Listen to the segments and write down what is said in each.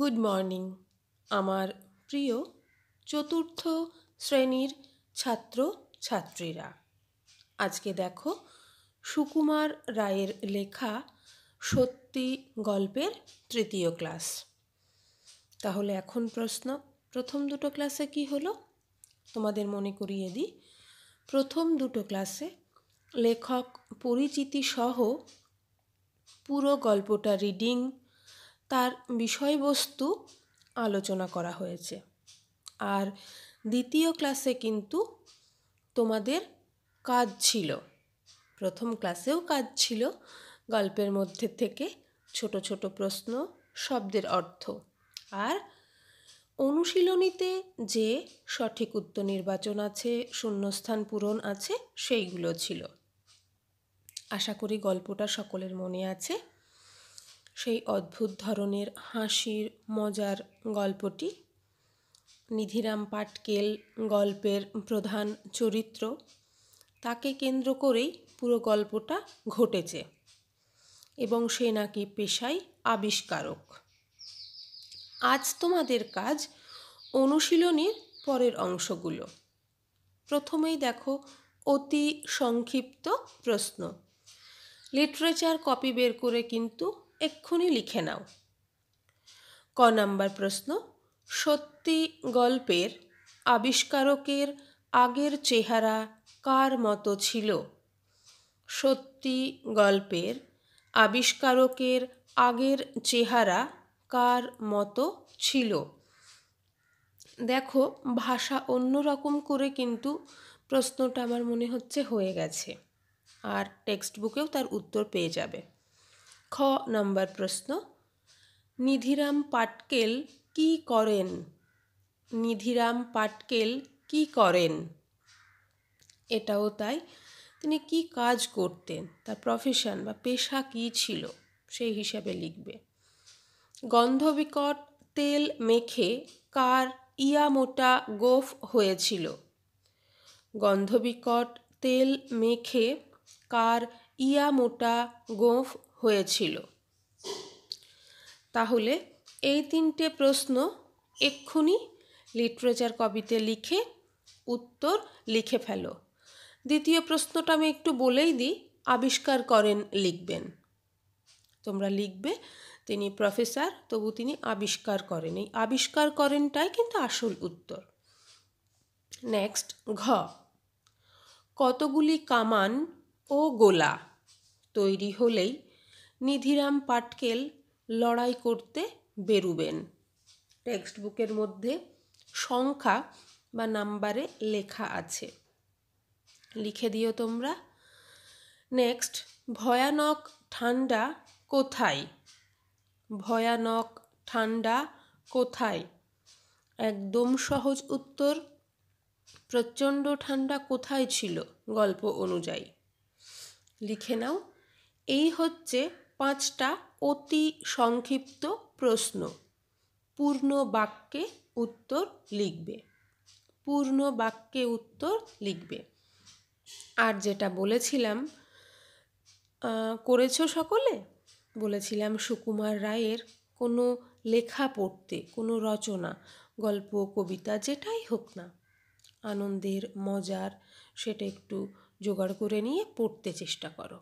good morning আমার প্রিয় চতুর্থ শ্রেণীর ছাত্র ছাত্রীরা আজকে দেখো সুকুমার রায়ের লেখা সত্যি গল্পের তৃতীয় ক্লাস তাহলে এখন প্রশ্ন প্রথম দুটো ক্লাসে কি হলো তোমাদের মনে করিয়ে দিই প্রথম দুটো ক্লাসে লেখক পরিচিতি সহ পুরো গল্পটা রিডিং তার বিষয়বস্তু আলোচনা করা হয়েছে আর দ্বিতীয় ক্লাসে কিন্তু তোমাদের কাজ ছিল প্রথম ক্লাসেও কাজ ছিল গল্পের মধ্যে থেকে ছোট ছোট প্রশ্ন শব্দের অর্থ আর অনুশীলনীতে যে সঠিক উত্তর নির্বাচন আছে শূন্যস্থান পূরণ আছে সেইগুলো ছিল আশা করি গল্পটা সকলের মনে আছে সেই অদ্ভুত ধরনের হাসির মজার গল্পটি নিধিরাম পাটকেল গল্পের প্রধান চরিত্র তাকে কেন্দ্র করেই পুরো গল্পটা ঘটেছে এবং সে নাকি পেশায় আবিষ্কারক আজ তোমাদের কাজ অনুশীলনীর পরের অংশগুলো প্রথমেই দেখো অতি সংক্ষিপ্ত প্রশ্ন লিটারেচার কপি বের করে কিন্তু এক্ষুনি লিখে নাও ক নাম্বার প্রশ্ন সত্যি গল্পের আবিষ্কারকের আগের চেহারা কার মতো ছিল সত্যি গল্পের আবিষ্কারকের আগের চেহারা কার মতো ছিল দেখো ভাষা অন্য রকম করে কিন্তু প্রশ্নটা আমার মনে হচ্ছে হয়ে গেছে আর টেক্সট বুকেও তার উত্তর পেয়ে যাবে খ নম্বর প্রশ্ন নিধিরাম পাটকেল কি করেন নিধিরাম পাটকেল কি করেন এটাও তাই তিনি কি কাজ করতেন তার প্রফেশন বা পেশা কি ছিল সেই হিসাবে লিখবে গন্ধবিকট তেল মেখে কার ইয়ামোটা গোফ হয়েছিল গন্ধবিকট তেল মেখে কার ইয়ামোটা গোফ হয়েছিল তাহলে এই তিনটে প্রশ্ন এক্ষুনি লিটারেচার কবিতে লিখে উত্তর লিখে ফেলো দ্বিতীয় প্রশ্নটা আমি একটু বলেই দিই আবিষ্কার করেন লিখবেন তোমরা লিখবে তিনি প্রফেসর তবু তিনি আবিষ্কার করেন এই আবিষ্কার করেনটাই কিন্তু আসল উত্তর নেক্সট ঘ কতগুলি কামান ও গোলা তৈরি হলেই নিধিরাম পাটকেল লড়াই করতে বেরুবেন টেক্সট বুকের মধ্যে সংখ্যা বা নাম্বারে লেখা আছে লিখে দিও তোমরা নেক্সট ভয়ানক ঠান্ডা কোথায় ভয়ানক ঠান্ডা কোথায় একদম সহজ উত্তর প্রচণ্ড ঠান্ডা কোথায় ছিল গল্প অনুযায়ী লিখে নাও এই হচ্ছে পাঁচটা অতি সংক্ষিপ্ত প্রশ্ন পূর্ণ বাক্যে উত্তর লিখবে পূর্ণ বাক্যে উত্তর লিখবে আর যেটা বলেছিলাম করেছো সকলে বলেছিলাম সুকুমার রায়ের কোনো লেখা পড়তে কোনো রচনা গল্প কবিতা যেটাই হোক না আনন্দের মজার সেটা একটু জোগাড় করে নিয়ে পড়তে চেষ্টা করো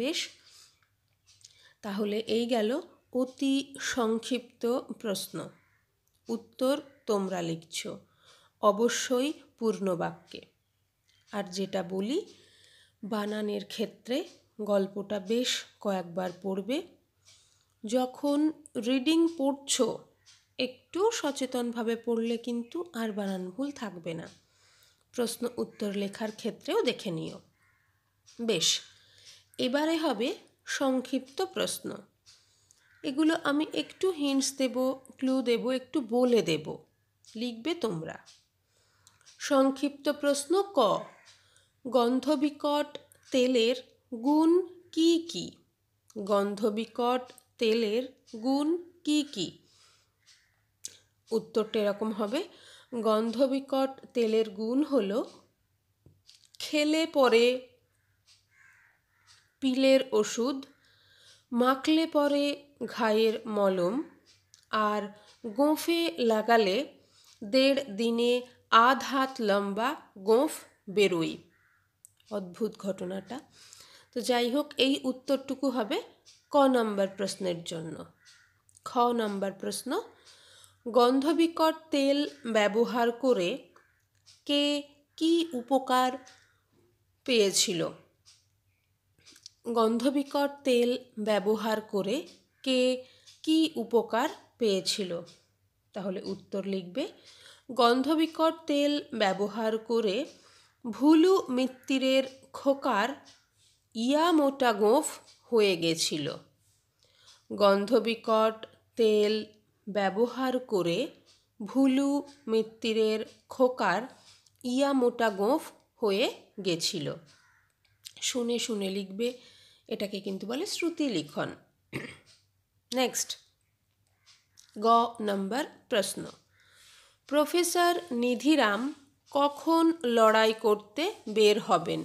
বেশ তাহলে এই গেল অতি সংক্ষিপ্ত প্রশ্ন উত্তর তোমরা লিখছ অবশ্যই পূর্ণবাক্যে আর যেটা বলি বানানের ক্ষেত্রে গল্পটা বেশ কয়েকবার পড়বে যখন রিডিং পড়ছ একটু সচেতনভাবে পড়লে কিন্তু আর বানান ভুল থাকবে না প্রশ্ন উত্তর লেখার ক্ষেত্রেও দেখে নিও বেশ এবারে হবে সংক্ষিপ্ত প্রশ্ন এগুলো আমি একটু হিন্টস দেব ক্লু দেব একটু বলে দেব লিখবে তোমরা সংক্ষিপ্ত প্রশ্ন ক গন্ধবিকট তেলের গুণ কি কি গন্ধবিকট তেলের গুণ কি কি উত্তরটা এরকম হবে গন্ধবিকট তেলের গুণ হল খেলে পরে পিলের ওষুধ মাখলে পরে ঘায়ের মলম আর গোঁফে লাগালে দেড় দিনে আধ হাত লম্বা গোঁফ বেরোই অদ্ভুত ঘটনাটা তো যাই হোক এই উত্তরটুকু হবে ক নম্বর প্রশ্নের জন্য খ নম্বর প্রশ্ন গন্ধবিকট তেল ব্যবহার করে কে কি উপকার পেয়েছিল গন্ধবিকর তেল ব্যবহার করে কে কি উপকার পেয়েছিল তাহলে উত্তর লিখবে গন্ধবিকর তেল ব্যবহার করে ভুলু মিত্তিরের খোকার ইয়া মোটা গোঁফ হয়ে গেছিল গন্ধবিকট তেল ব্যবহার করে ভুলু মিত্তিরের খোকার ইয়া মোটা গোঁফ হয়ে গেছিল শুনে শুনে লিখবে এটাকে কিন্তু বলে শ্রুতি লিখন নেক্সট গ নম্বর প্রশ্ন প্রফেসর নিধিরাম কখন লড়াই করতে বের হবেন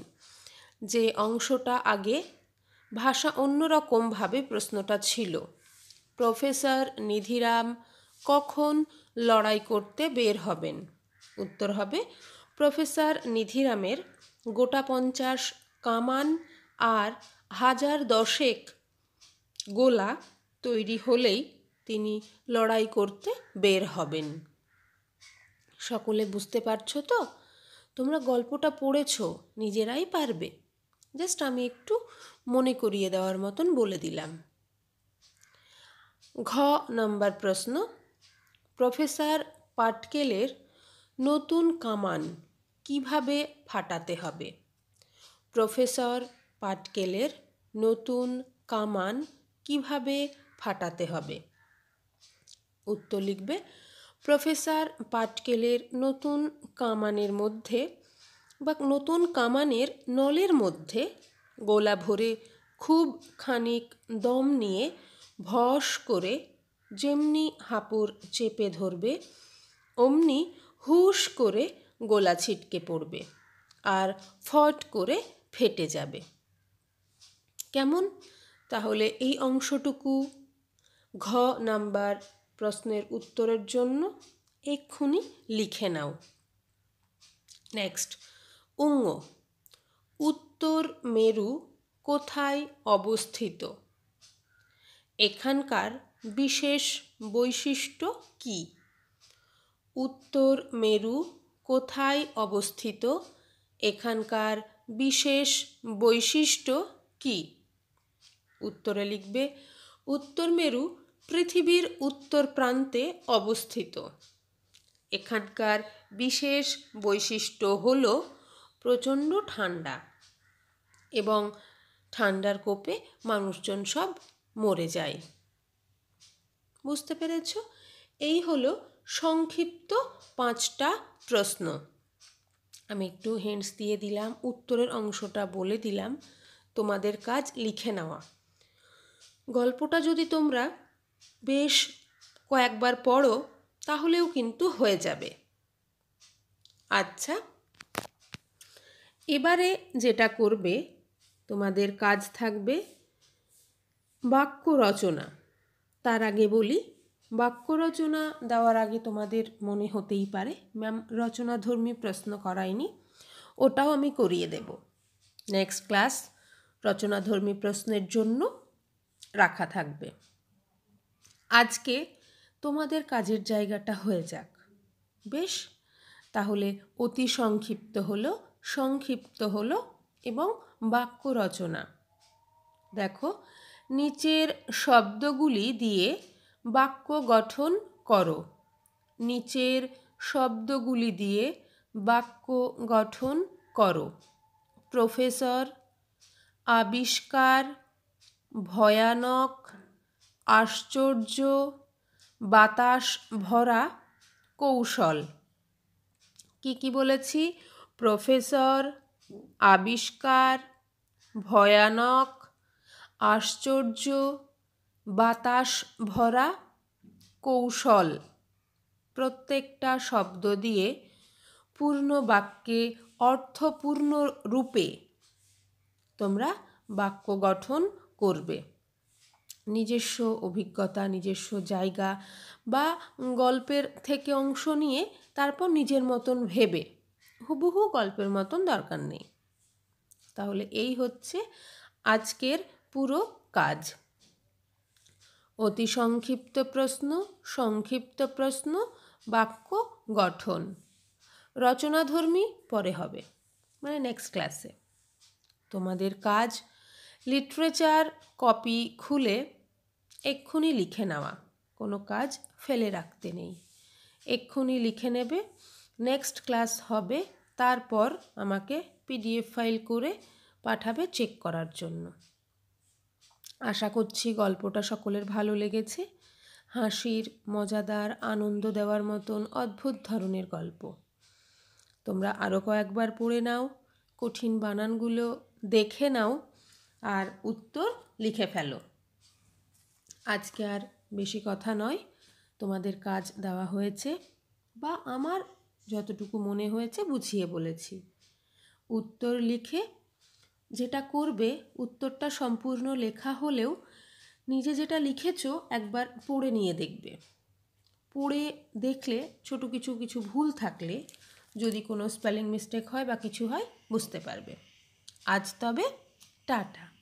যে অংশটা আগে ভাষা অন্যরকমভাবে প্রশ্নটা ছিল প্রফেসর নিধিরাম কখন লড়াই করতে বের হবেন উত্তর হবে প্রফেসর নিধিরামের গোটা পঞ্চাশ কামান আর হাজার দশেক গোলা তৈরি হলেই তিনি লড়াই করতে বের হবেন সকলে বুঝতে পারছো তো তোমরা গল্পটা পড়েছ নিজেরাই পারবে জাস্ট আমি একটু মনে করিয়ে দেওয়ার মতন বলে দিলাম ঘ নাম্বার প্রশ্ন প্রফেসর পাটকেলের নতুন কামান কিভাবে ফাটাতে হবে প্রফেসর পাটকেলের নতুন কামান কিভাবে ফাটাতে হবে উত্তর লিখবে প্রফেসর পাটকেলের নতুন কামানের মধ্যে বা নতুন কামানের নলের মধ্যে গোলা ভরে খুব খানিক দম নিয়ে ভস করে যেমনি হাঁপুর চেপে ধরবে অমনি হুশ করে গোলা ছিটকে পড়বে আর ফট করে ফেটে যাবে কেমন তাহলে এই অংশটুকু ঘ নাম্বার প্রশ্নের উত্তরের জন্য এক্ষুনি লিখে নাও নেক্সট উঙ্গ উত্তর মেরু কোথায় অবস্থিত এখানকার বিশেষ বৈশিষ্ট্য কি উত্তর মেরু কোথায় অবস্থিত এখানকার বিশেষ বৈশিষ্ট্য কী উত্তরে লিখবে উত্তর মেরু পৃথিবীর উত্তর প্রান্তে অবস্থিত এখানকার বিশেষ বৈশিষ্ট্য হল প্রচণ্ড ঠান্ডা এবং ঠান্ডার কোপে মানুষজন সব মরে যায় বুঝতে পেরেছ এই হলো সংক্ষিপ্ত পাঁচটা প্রশ্ন আমি একটু হেন্টস দিয়ে দিলাম উত্তরের অংশটা বলে দিলাম তোমাদের কাজ লিখে নেওয়া গল্পটা যদি তোমরা বেশ কয়েকবার পড়ো তাহলেও কিন্তু হয়ে যাবে আচ্ছা এবারে যেটা করবে তোমাদের কাজ থাকবে বাক্য রচনা তার আগে বলি বাক্য রচনা দেওয়ার আগে তোমাদের মনে হতেই পারে ম্যাম রচনাধর্মী প্রশ্ন করায়নি ওটাও আমি করিয়ে দেব নেক্সট ক্লাস রচনাধর্মী প্রশ্নের জন্য রাখা থাকবে আজকে তোমাদের কাজের জায়গাটা হয়ে যাক বেশ তাহলে অতি সংক্ষিপ্ত হলো সংক্ষিপ্ত হলো এবং বাক্য রচনা দেখো নিচের শব্দগুলি দিয়ে বাক্য গঠন করো নিচের শব্দগুলি দিয়ে বাক্য গঠন করো প্রফেসর আবিষ্কার ভয়ানক আশ্চর্য বাতাস ভরা কৌশল কি কি বলেছি প্রফেসর আবিষ্কার ভয়ানক আশ্চর্য বাতাস ভরা কৌশল প্রত্যেকটা শব্দ দিয়ে পূর্ণ বাক্যে অর্থপূর্ণ রূপে তোমরা বাক্য গঠন করবে নিজস্ব অভিজ্ঞতা নিজস্ব জায়গা বা গল্পের থেকে অংশ নিয়ে তারপর নিজের মতন ভেবে হুবহু গল্পের মতন দরকার নেই তাহলে এই হচ্ছে আজকের পুরো কাজ অতি সংক্ষিপ্ত প্রশ্ন সংক্ষিপ্ত প্রশ্ন বাক্য গঠন রচনাধর্মী পরে হবে মানে নেক্সট ক্লাসে তোমাদের কাজ লিটারেচার কপি খুলে এক্ষুনি লিখে নেওয়া কোনো কাজ ফেলে রাখতে নেই এক্ষুনি লিখে নেবে নেক্সট ক্লাস হবে তারপর আমাকে পিডিএফ ফাইল করে পাঠাবে চেক করার জন্য আশা করছি গল্পটা সকলের ভালো লেগেছে হাসির মজাদার আনন্দ দেওয়ার মতন অদ্ভুত ধরনের গল্প তোমরা আরও কয়েকবার পড়ে নাও কঠিন বানানগুলো দেখে নাও আর উত্তর লিখে ফেলো আজকে আর বেশি কথা নয় তোমাদের কাজ দেওয়া হয়েছে বা আমার যতটুকু মনে হয়েছে বুঝিয়ে বলেছি উত্তর লিখে যেটা করবে উত্তরটা সম্পূর্ণ লেখা হলেও নিজে যেটা লিখেছো একবার পড়ে নিয়ে দেখবে পড়ে দেখলে ছোট কিছু কিছু ভুল থাকলে যদি কোনো স্পেলিং মিস্টেক হয় বা কিছু হয় বুঝতে পারবে আজ তবে টাটা